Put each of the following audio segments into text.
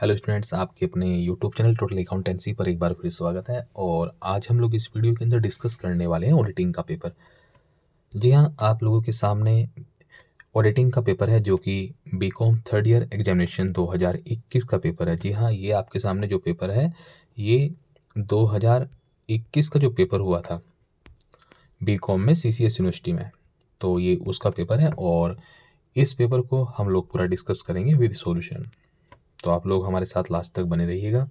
hello students आपके अपने YouTube channel total accountancy पर एक बार फिर स्वागत है और आज हम लोग इस वीडियो के अंदर डिस्कस करने वाले हैं ऑडिटिंग का पेपर जी हाँ आप लोगों के सामने ऑडिटिंग का पेपर है जो कि B com third year examination 2021 का पेपर है जी हाँ ये आपके सामने जो पेपर है ये दो का जो पेपर हुआ था बी कॉम में सी यूनिवर्सिटी में तो ये उसका पेपर है और इस पेपर को हम लोग पूरा डिस्कस करेंगे विद सोल्यूशन तो आप लोग हमारे साथ लास्ट तक बने रहिएगा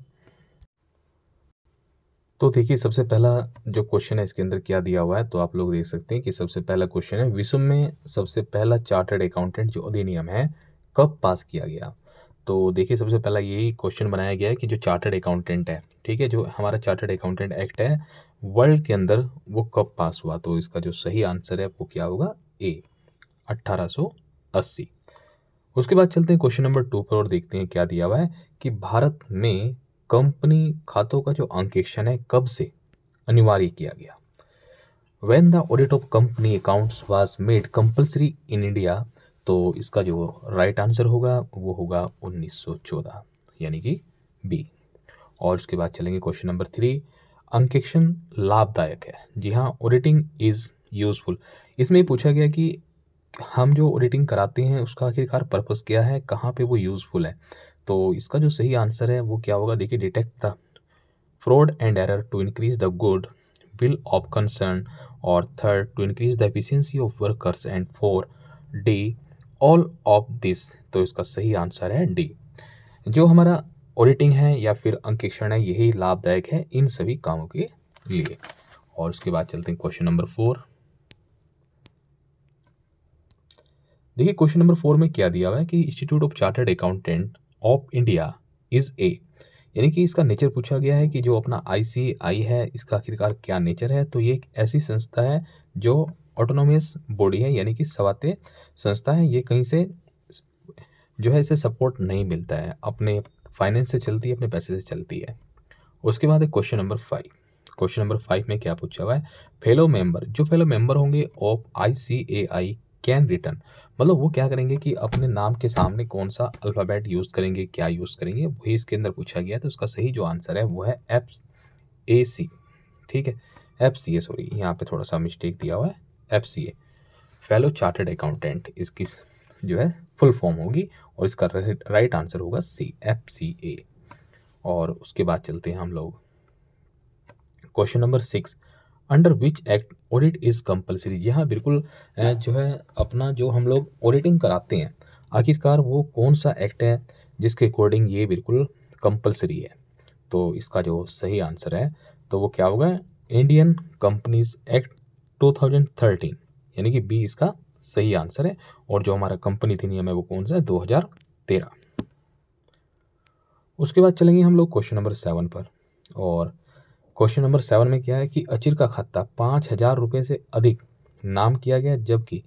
तो देखिए सबसे पहला जो क्वेश्चन है इसके अंदर क्या दिया हुआ है तो आप लोग देख सकते हैं कि सबसे पहला क्वेश्चन है विश्व में सबसे पहला चार्टर्ड अकाउंटेंट जो अधिनियम है कब पास किया गया तो देखिए सबसे पहला यही क्वेश्चन बनाया गया है कि जो चार्टर्ड अकाउंटेंट है ठीक है जो हमारा चार्टर्ड अकाउंटेंट एक्ट है वर्ल्ड के अंदर वो कब पास हुआ तो इसका जो सही आंसर है वो क्या होगा ए अट्ठारह उसके बाद चलते हैं क्वेश्चन नंबर टू पर और देखते हैं क्या दिया हुआ है कि भारत में कंपनी खातों का जो अंकेक्षण है कब से अनिवार्य किया गया when the audit of company account was made compulsory in India तो इसका जो राइट आंसर होगा वो होगा 1914 यानी कि बी और उसके बाद चलेंगे क्वेश्चन नंबर थ्री अंकेक्षण लाभदायक है जी हाँ ऑडिटिंग इज़ यूजफुल इसमें पूछा गया कि हम जो ऑडिटिंग कराते हैं उसका आखिरकार पर्पस क्या है कहाँ पे वो यूज़फुल है तो इसका जो सही आंसर है वो क्या होगा देखिए detect the fraud and error to increase the good will of concern और third to increase the efficiency of workers and four D all of this तो इसका सही आंसर है डी जो हमारा ऑडिटिंग है या फिर अंकेक्षण है यही लाभदायक है इन सभी कामों के लिए और उसके बाद चलते हैं क्वेश्चन नंबर फोर देखिए क्वेश्चन नंबर फोर में क्या दिया हुआ है कि institute of chartered accountant of India is a यानी कि इसका नेचर पूछा गया है कि जो अपना आई है इसका आखिरकार क्या नेचर है तो ये एक ऐसी संस्था है जो ऑटोनोमियस बॉडी है यानी कि सवाते संस्था है ये कहीं से जो है इसे सपोर्ट नहीं मिलता है अपने फाइनेंस से चलती है अपने पैसे से चलती है उसके बाद है question number five question number five में क्या पूछा हुआ है फेलो मेंबर जो फेलो मेंबर होंगे ऑफ आई कैन रिटर्न मतलब वो क्या करेंगे कि अपने नाम के सामने कौन सा अल्फ़ाबेट यूज़ करेंगे क्या यूज़ करेंगे वही इसके अंदर पूछा गया तो उसका सही जो आंसर है वो है एप ए सी ठीक है एफ सी ए सॉरी यहाँ पे थोड़ा सा मिस्टेक दिया हुआ है F C A fellow chartered accountant इसकी जो है फुल फॉर्म होगी और इसका राइट आंसर होगा सी एफ सी ए और उसके बाद चलते हैं हम लोग question number six under which act audit is compulsory यहाँ बिल्कुल जो है अपना जो हम लोग ऑडिटिंग कराते हैं आखिरकार वो कौन सा एक्ट है जिसके अकॉर्डिंग ये बिल्कुल कंपलसरी है तो इसका जो सही आंसर है तो वो क्या होगा इंडियन कंपनीज एक्ट 2013 यानी कि बी इसका सही आंसर है और जो हमारा कंपनी थी नियम है वो कौन सा है 2013 उसके बाद चलेंगे हम लोग क्वेश्चन नंबर सेवन पर और क्वेश्चन नंबर सेवन में क्या है कि अचिर का खाता पाँच हज़ार रुपये से अधिक नाम किया गया जबकि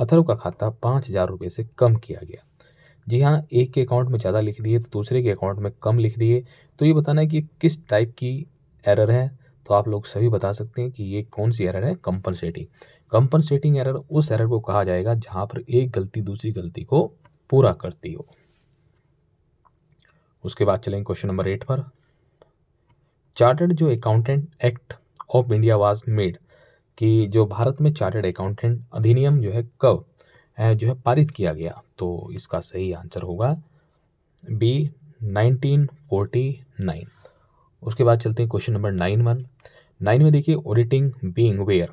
अथर्व का खाता पाँच हज़ार रुपये से कम किया गया जी हाँ एक के अकाउंट में ज़्यादा लिख दिए तो दूसरे के अकाउंट में कम लिख दिए तो ये बताना है कि किस टाइप की एरर है तो आप लोग सभी बता सकते हैं कि ये कौन सी एरर है कंपनसेटिंग कंपनसेटिंग एरर उस एरर को कहा जाएगा जहाँ पर एक गलती दूसरी गलती को पूरा करती हो उसके बाद चलेंगे क्वेश्चन नंबर एट पर चार्टर्ड जो accountant act of India was made कि जो भारत में चार्टर्ड अकाउंटेंट अधिनियम जो है कब जो है पारित किया गया तो इसका सही आंसर होगा बी 1949 उसके बाद चलते हैं question number nine one nine में देखिए ऑडिटिंग बीइंग वेयर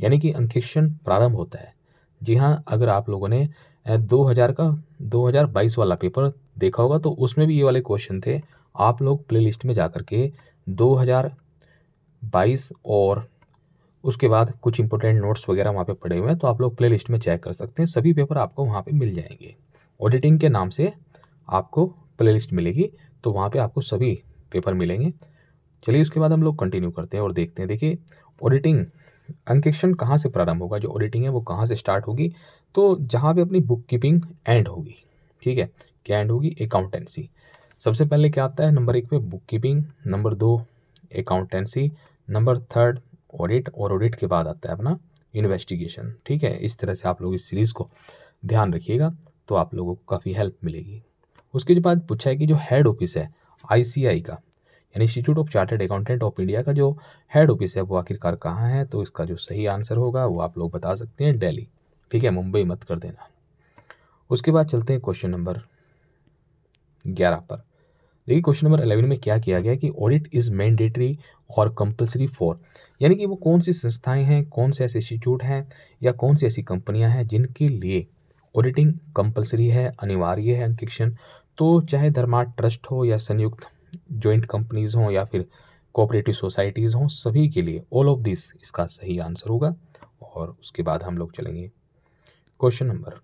यानी कि अंकेक्षण प्रारंभ होता है जी हाँ अगर आप लोगों ने 2000 का 2022 वाला पेपर देखा होगा तो उसमें भी ये वाले क्वेश्चन थे आप लोग प्लेलिस्ट में जा कर के 2022 और उसके बाद कुछ इंपॉर्टेंट नोट्स वगैरह वहाँ पे पड़े हुए हैं तो आप लोग प्ले लिस्ट में चेक कर सकते हैं सभी पेपर आपको वहाँ पे मिल जाएंगे ऑडिटिंग के नाम से आपको प्ले लिस्ट मिलेगी तो वहाँ पे आपको सभी पेपर मिलेंगे चलिए उसके बाद हम लोग कंटिन्यू करते हैं और देखते हैं देखिए ऑडिटिंग अंकेक्षण कहाँ से प्रारंभ होगा जो ऑडिटिंग है वो कहाँ से स्टार्ट होगी तो जहाँ पर अपनी बुक कीपिंग एंड होगी ठीक है क्या एंड होगी अकाउंटेंसी सबसे पहले क्या आता है नंबर एक पे बुक कीपिंग नंबर दो अकाउंटेंसी नंबर थर्ड ऑडिट और ऑडिट के बाद आता है अपना इन्वेस्टिगेशन ठीक है इस तरह से आप लोग इस सीरीज़ को ध्यान रखिएगा तो आप लोगों को काफ़ी हेल्प मिलेगी उसके बाद पूछा है कि जो हेड ऑफिस है आईसीआई का यानी institute of chartered accountant of India का जो हेड ऑफिस है वो आखिरकार कहाँ है तो इसका जो सही आंसर होगा वो आप लोग बता सकते हैं डेली ठीक है मुंबई मत कर देना उसके बाद चलते हैं क्वेश्चन नंबर ग्यारह पर देखिए क्वेश्चन नंबर अलेवन में क्या किया गया कि ऑडिट इज़ मैंडेटरी और कंपलसरी फॉर यानी कि वो कौन सी संस्थाएं हैं कौन से ऐसे इंस्टीट्यूट हैं या कौन सी ऐसी कंपनियां हैं जिनके लिए ऑडिटिंग कंपलसरी है अनिवार्य है अंकिक्षण तो चाहे धर्मार्थ ट्रस्ट हो या संयुक्त जॉइंट कंपनीज हों या फिर कोऑपरेटिव सोसाइटीज़ हों सभी के लिए ऑल ऑफ दिस इसका सही आंसर होगा और उसके बाद हम लोग चलेंगे क्वेश्चन नंबर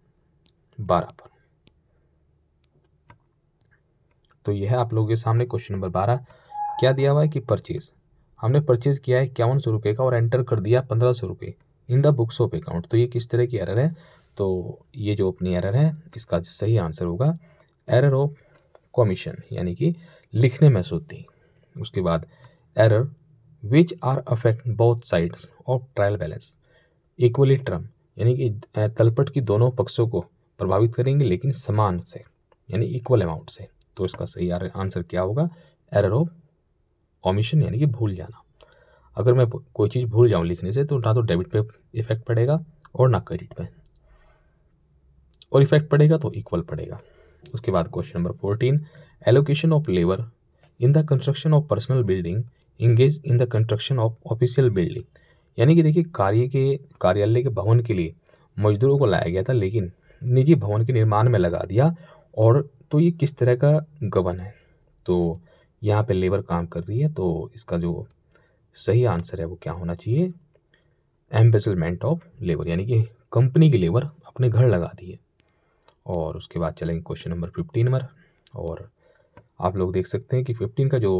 बारह पर तो यह है आप लोगों के सामने क्वेश्चन नंबर बारह क्या दिया हुआ है कि परचेज हमने परचेज किया है इक्यावन सौ रुपये का और एंटर कर दिया पंद्रह सौ रुपये in the books of account तो ये किस तरह की एरर है तो ये जो अपनी एरर है इसका सही आंसर होगा एरर ऑफ कमीशन यानी कि लिखने में सोती उसके बाद error which are affect both sides of trial balance equally term यानी कि तलपट की दोनों पक्षों को प्रभावित करेंगे लेकिन समान से यानी इक्वल अमाउंट से तो इसका सही आंसर क्या होगा एरर ऑफ ऑमिशन यानी कि भूल जाना अगर मैं कोई चीज़ भूल जाऊँ लिखने से तो ना तो डेबिट पे इफेक्ट पड़ेगा और ना क्रेडिट पे और इफेक्ट पड़ेगा तो इक्वल पड़ेगा उसके बाद question number fourteen allocation of labour in the construction of personal building engage in the construction of official building यानी कि देखिए कार्य के कार्यालय के भवन के लिए मजदूरों को लाया गया था लेकिन निजी भवन के निर्माण में लगा दिया और तो ये किस तरह का गबन है तो यहाँ पे लेबर काम कर रही है तो इसका जो सही आंसर है वो क्या होना चाहिए एम्बेसलमेंट ऑफ लेबर यानी कि कंपनी की लेबर अपने घर लगा दी है और उसके बाद चलेंगे क्वेश्चन नंबर फिफ्टीन नंबर और आप लोग देख सकते हैं कि फिफ्टीन का जो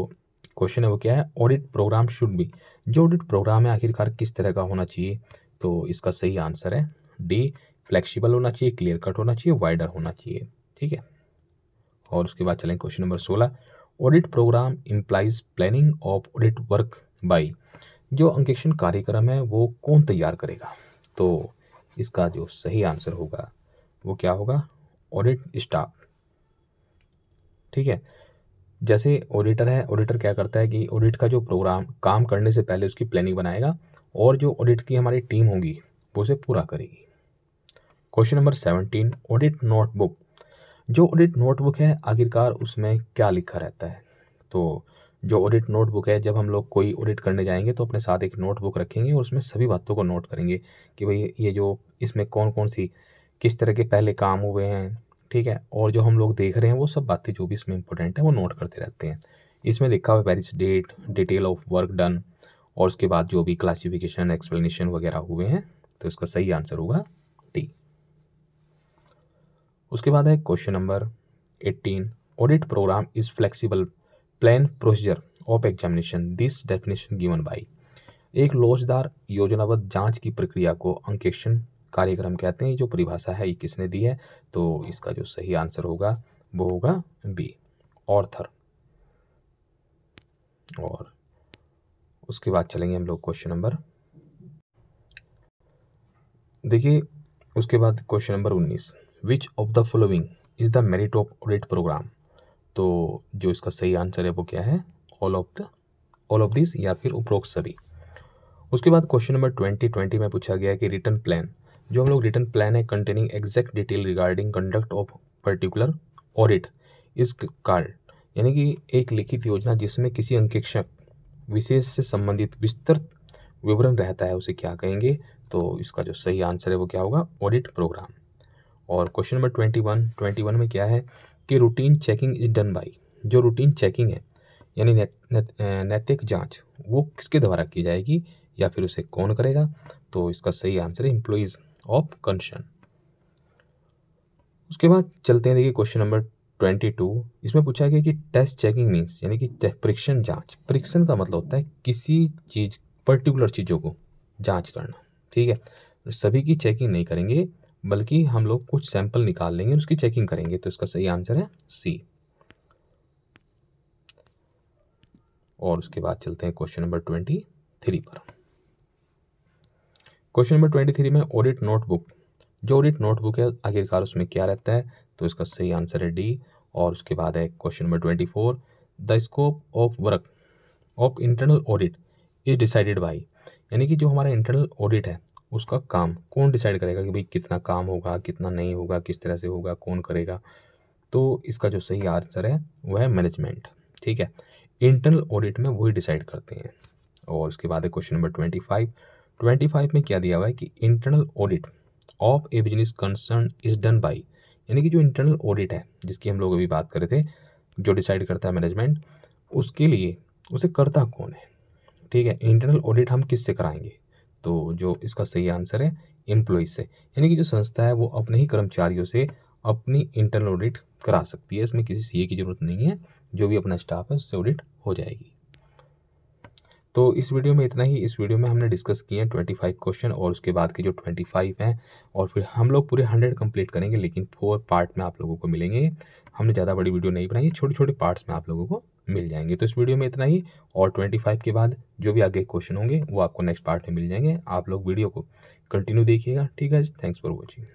क्वेश्चन है वो क्या है ऑडिट प्रोग्राम शुड बी जो ऑडिट प्रोग्राम है आखिरकार किस तरह का होना चाहिए तो इसका सही आंसर है डी फ्लेक्सिबल होना चाहिए क्लियर कट होना चाहिए वाइडर होना चाहिए ठीक है और उसके बाद चलें क्वेश्चन नंबर सोलह audit program implies planning of audit work by जो अंकेक्षण कार्यक्रम है वो कौन तैयार करेगा तो इसका जो सही आंसर होगा वो क्या होगा ऑडिट स्टाफ ठीक है जैसे ऑडिटर है ऑडिटर क्या करता है कि ऑडिट का जो प्रोग्राम काम करने से पहले उसकी प्लानिंग बनाएगा और जो ऑडिट की हमारी टीम होगी वो उसे पूरा करेगी question number seventeen audit notebook जो ऑडिट नोटबुक है आखिरकार उसमें क्या लिखा रहता है तो जो ऑडिट नोटबुक है जब हम लोग कोई ऑडिट करने जाएंगे तो अपने साथ एक नोटबुक रखेंगे और उसमें सभी बातों को नोट करेंगे कि भाई ये जो इसमें कौन कौन सी किस तरह के पहले काम हुए हैं ठीक है और जो हम लोग देख रहे हैं वो सब बातें जो भी इसमें इंपॉर्टेंट है वो नोट करते रहते हैं इसमें लिखा हुआ पैरिस date detail of work done और उसके बाद जो भी क्लासिफिकेशन एक्सप्लेनेशन वगैरह हुए हैं तो इसका सही आंसर होगा उसके बाद है question number eighteen audit program is flexible plan procedure of examination this definition given by एक लोचदार योजनाबद्ध जांच की प्रक्रिया को अंकेक्षण कार्यक्रम कहते हैं जो परिभाषा है ये किसने दी है तो इसका जो सही आंसर होगा वो होगा बी ऑर्थर और उसके बाद चलेंगे हम लोग क्वेश्चन नंबर देखिए उसके बाद क्वेश्चन नंबर उन्नीस which of the following is the merit of audit program तो जो इसका सही आंसर है वो क्या है all of the all of this या फिर उपरोक्त सभी उसके बाद क्वेश्चन नंबर ट्वेंटी ट्वेंटी में पूछा गया है कि रिटर्न प्लान जो हम लोग रिटर्न प्लान है containing exact detail regarding conduct of particular audit इस कार्ड यानी कि एक लिखित योजना जिसमें किसी अंकेक्षक विशेष से संबंधित विस्तृत विवरण रहता है उसे क्या कहेंगे तो इसका जो सही आंसर है वो क्या होगा ऑडिट प्रोग्राम और question number twenty one twenty one में क्या है कि routine checking is done by जो रूटीन चेकिंग है यानी नैतिक जांच वो किसके द्वारा की जाएगी या फिर उसे कौन करेगा तो इसका सही आंसर है इम्प्लॉइज ऑफ कंसर्न उसके बाद चलते हैं देखिए क्वेश्चन नंबर ट्वेंटी टू इसमें पूछा गया कि टेस्ट चेकिंग मीन्स यानी कि परीक्षण जांच परीक्षण का मतलब होता है किसी चीज़ पर्टिकुलर चीज़ों को जांच करना ठीक है सभी की चेकिंग नहीं करेंगे बल्कि हम लोग कुछ सैंपल निकाल लेंगे उसकी चेकिंग करेंगे तो इसका सही आंसर है सी और उसके बाद चलते हैं क्वेश्चन नंबर ट्वेंटी थ्री पर क्वेश्चन नंबर ट्वेंटी थ्री में ऑडिट नोटबुक जो ऑडिट नोटबुक है आखिरकार उसमें क्या रहता है तो इसका सही आंसर है डी और उसके बाद है question number twenty four the scope of work of internal audit is decided by यानी कि जो हमारा इंटरनल ऑडिट है उसका काम कौन डिसाइड करेगा कि भाई कितना काम होगा कितना नहीं होगा किस तरह से होगा कौन करेगा तो इसका जो सही आंसर है वह है मैनेजमेंट ठीक है इंटरनल ऑडिट में वही डिसाइड करते हैं और उसके बाद है question number twenty five twenty five में क्या दिया हुआ है कि internal audit of a business concern is done by यानी कि जो इंटरनल ऑडिट है जिसकी हम लोग अभी बात कर रहे थे जो डिसाइड करता है मैनेजमेंट उसके लिए उसे करता कौन है ठीक है इंटरनल ऑडिट हम किससे कराएंगे तो जो इसका सही आंसर है एम्प्लॉयज से यानी कि जो संस्था है वो अपने ही कर्मचारियों से अपनी इंटरनल ऑडिट करा सकती है इसमें किसी सीए की ज़रूरत नहीं है जो भी अपना स्टाफ है उससे ऑडिट हो जाएगी तो इस वीडियो में इतना ही इस वीडियो में हमने डिस्कस किए हैं ट्वेंटी फाइव क्वेश्चन और उसके बाद के जो ट्वेंटी फाइव हैं और फिर हम लोग पूरे हंड्रेड कंप्लीट करेंगे लेकिन फोर पार्ट में आप लोगों को मिलेंगे हमने ज़्यादा बड़ी वीडियो नहीं बनाई छोटे छोटे पार्ट्स में आप लोगों को मिल जाएंगे तो इस वीडियो में इतना ही और 25 के बाद जो भी आगे क्वेश्चन होंगे वो आपको नेक्स्ट पार्ट में मिल जाएंगे आप लोग वीडियो को कंटिन्यू देखिएगा ठीक है थैंक्स फॉर वॉचिंग